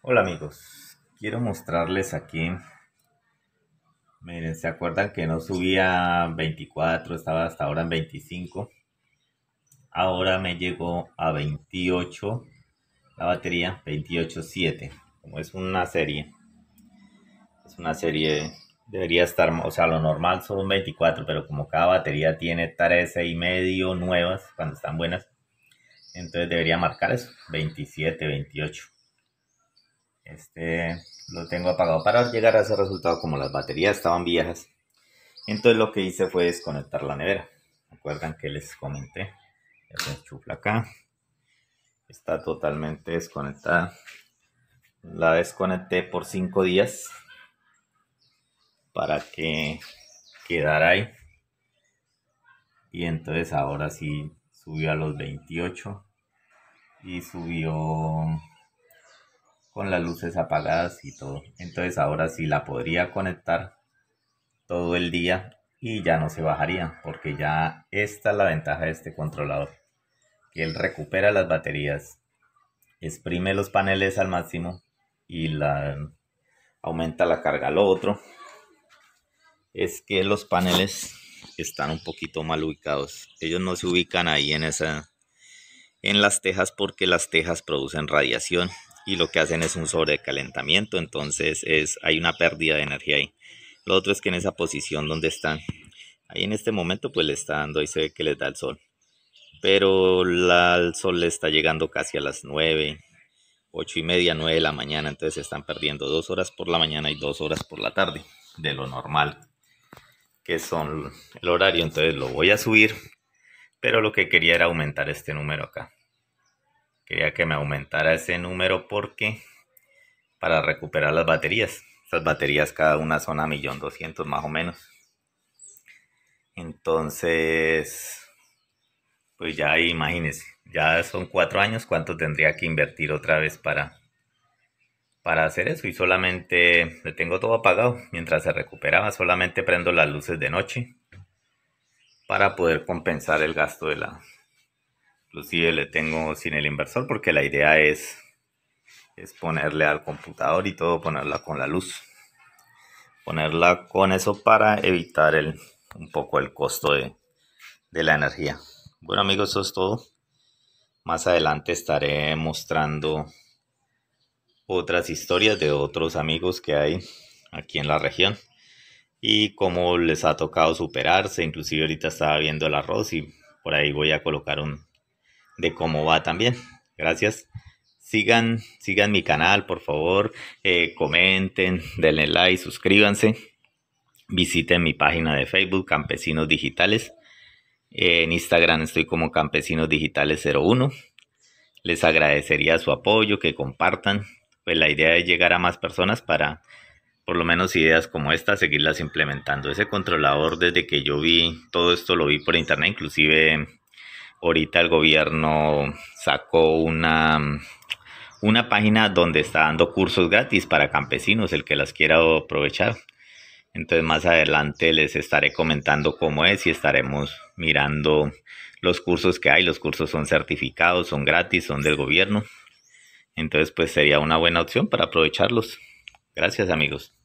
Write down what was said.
Hola amigos, quiero mostrarles aquí. Miren, ¿se acuerdan que no subía 24? Estaba hasta ahora en 25. Ahora me llegó a 28 la batería, 28.7. Como es una serie. Es una serie, debería estar, o sea, lo normal son 24, pero como cada batería tiene 13 y medio nuevas, cuando están buenas, entonces debería marcar eso, 27, 28. Este lo tengo apagado para llegar a ese resultado como las baterías estaban viejas. Entonces lo que hice fue desconectar la nevera. Recuerdan que les comenté. Esta enchufla acá. Está totalmente desconectada. La desconecté por 5 días para que quedara ahí. Y entonces ahora sí subió a los 28 y subió con las luces apagadas y todo. Entonces ahora sí la podría conectar todo el día y ya no se bajaría, porque ya esta la ventaja de este controlador, que él recupera las baterías, exprime los paneles al máximo y la, aumenta la carga. Lo otro es que los paneles están un poquito mal ubicados. Ellos no se ubican ahí en esa en las tejas porque las tejas producen radiación y lo que hacen es un sobrecalentamiento, entonces es, hay una pérdida de energía ahí. Lo otro es que en esa posición donde están, ahí en este momento pues le está dando, y se ve que les da el sol, pero el sol le está llegando casi a las 9, 8 y media, 9 de la mañana, entonces están perdiendo dos horas por la mañana y dos horas por la tarde, de lo normal, que son el horario, entonces lo voy a subir, pero lo que quería era aumentar este número acá quería que me aumentara ese número porque para recuperar las baterías. las baterías cada una son a 1.200.000 más o menos. Entonces, pues ya imagínense, ya son cuatro años, ¿cuánto tendría que invertir otra vez para, para hacer eso? Y solamente le tengo todo apagado mientras se recuperaba, solamente prendo las luces de noche para poder compensar el gasto de la, Inclusive pues le tengo sin el inversor porque la idea es, es ponerle al computador y todo, ponerla con la luz. Ponerla con eso para evitar un poco el costo de, de la energía. Bueno amigos, eso es todo. Más adelante estaré mostrando otras historias de otros amigos que hay aquí en la región y cómo les ha tocado superarse. Inclusive ahorita estaba viendo el arroz y por ahí voy a colocar un, de cómo va también. Gracias. Sigan, sigan mi canal, por favor. Eh, comenten, denle like, suscríbanse. Visiten mi página de Facebook, Campesinos Digitales. en Instagram estoy como Campesinos Digitales 01. Les agradecería su apoyo, que compartan. Pues la idea es llegar a más personas para por lo menos ideas como esta, seguirlas implementando. Ese controlador, desde que yo vi todo esto, lo vi por internet, inclusive ahorita el gobierno sacó una, una página donde está dando cursos gratis para campesinos, el que las quiera aprovechar. Entonces más adelante les estaré comentando cómo es y estaremos mirando los cursos que hay. Los cursos son certificados, son gratis, son del gobierno. Entonces pues sería una buena opción para aprovecharlos. Gracias amigos.